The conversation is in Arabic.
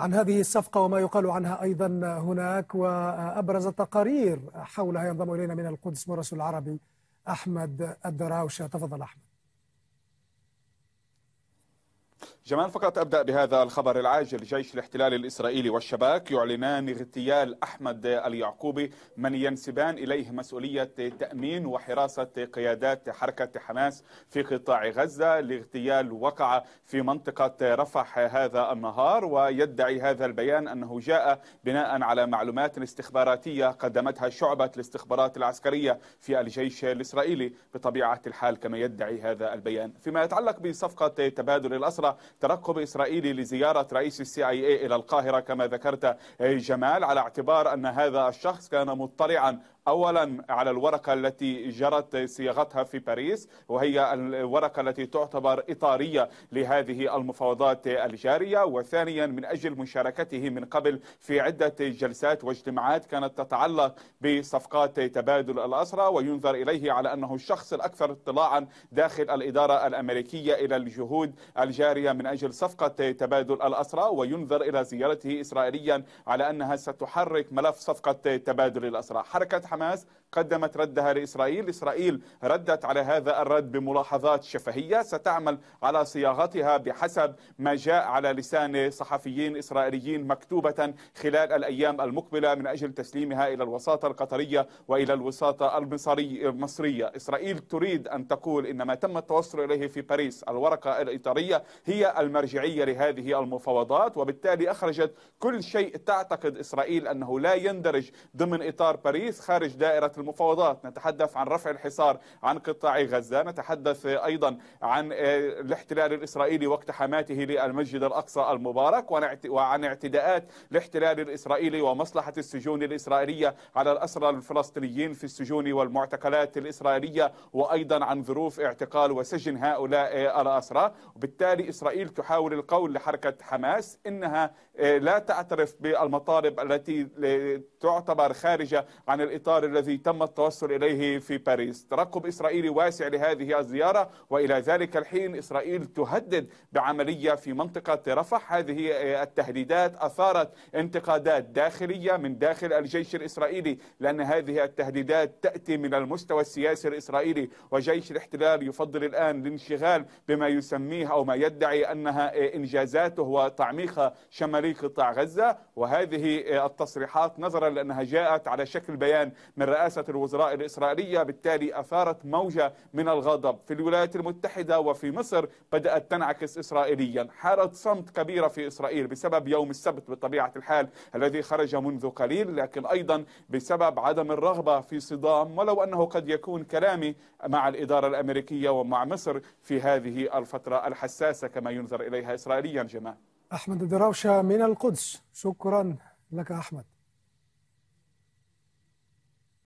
عن هذه الصفقة وما يقال عنها أيضا هناك وأبرز التقارير حولها ينضم إلينا من القدس مرسل العربي أحمد الدراوشة تفضل أحمد جمال فقط أبدأ بهذا الخبر العاجل جيش الاحتلال الإسرائيلي والشباك يعلنان اغتيال أحمد اليعقوبي من ينسبان إليه مسؤولية تأمين وحراسة قيادات حركة حماس في قطاع غزة الاغتيال وقع في منطقة رفح هذا النهار ويدعي هذا البيان أنه جاء بناء على معلومات استخباراتية قدمتها شعبة الاستخبارات العسكرية في الجيش الإسرائيلي بطبيعة الحال كما يدعي هذا البيان فيما يتعلق بصفقة تبادل الأسرى ترقب إسرائيلي لزيارة رئيس السي اي اي إلى القاهرة كما ذكرت جمال على اعتبار أن هذا الشخص كان مطلعا اولا على الورقه التي جرت صياغتها في باريس وهي الورقه التي تعتبر اطاريه لهذه المفاوضات الجاريه وثانيا من اجل مشاركته من قبل في عده جلسات واجتماعات كانت تتعلق بصفقات تبادل الاسرى وينظر اليه على انه الشخص الاكثر اطلاعا داخل الاداره الامريكيه الى الجهود الجاريه من اجل صفقه تبادل الاسرى وينظر الى زيارته اسرائيليا على انها ستحرك ملف صفقه تبادل الاسرى حركه as قدمت ردها لإسرائيل إسرائيل ردت على هذا الرد بملاحظات شفهية ستعمل على صياغتها بحسب ما جاء على لسان صحفيين إسرائيليين مكتوبة خلال الأيام المقبلة من أجل تسليمها إلى الوساطة القطرية وإلى الوساطة المصري المصرية إسرائيل تريد أن تقول إن ما تم التوصل إليه في باريس الورقة الإطارية هي المرجعية لهذه المفاوضات وبالتالي أخرجت كل شيء تعتقد إسرائيل أنه لا يندرج ضمن إطار باريس خارج دائرة في المفاوضات نتحدث عن رفع الحصار عن قطاع غزة نتحدث أيضا عن آه، الاحتلال الإسرائيلي واقتحاماته للمسجد الأقصى المبارك وعن اعتداءات الاحتلال الإسرائيلي ومصلحة السجون الإسرائيلية على الأسرى الفلسطينيين في السجون والمعتقلات الإسرائيلية وأيضا عن ظروف اعتقال وسجن هؤلاء الأسرى وبالتالي إسرائيل تحاول القول لحركة حماس إنها آه، لا تعترف بالمطالب التي آه، تعتبر خارجة عن الإطار الذي تم التوصل إليه في باريس ترقب إسرائيلي واسع لهذه الزيارة وإلى ذلك الحين إسرائيل تهدد بعملية في منطقة رفح هذه آه، التهديدات أثارت انتقادات داخلية من داخل الجيش الإسرائيلي لأن هذه التهديدات تأتي من المستوى السياسي الإسرائيلي وجيش الاحتلال يفضل الآن الانشغال بما يسميه أو ما يدعي أنها آه، إنجازاته وتعميق شمالي قطاع غزة وهذه آه، التصريحات نظرا لأنها جاءت على شكل بيان من رئاسة الوزراء الإسرائيلية بالتالي أثارت موجة من الغضب في الولايات المتحدة وفي مصر بدأت تنعكس إسرائيليا حالة صمت كبيرة في إسرائيل بسبب يوم السبت بطبيعة الحال الذي خرج منذ قليل لكن أيضا بسبب عدم الرغبة في صدام ولو أنه قد يكون كلامي مع الإدارة الأمريكية ومع مصر في هذه الفترة الحساسة كما ينظر إليها إسرائيليا جمال أحمد الدراوشة من القدس شكرا لك أحمد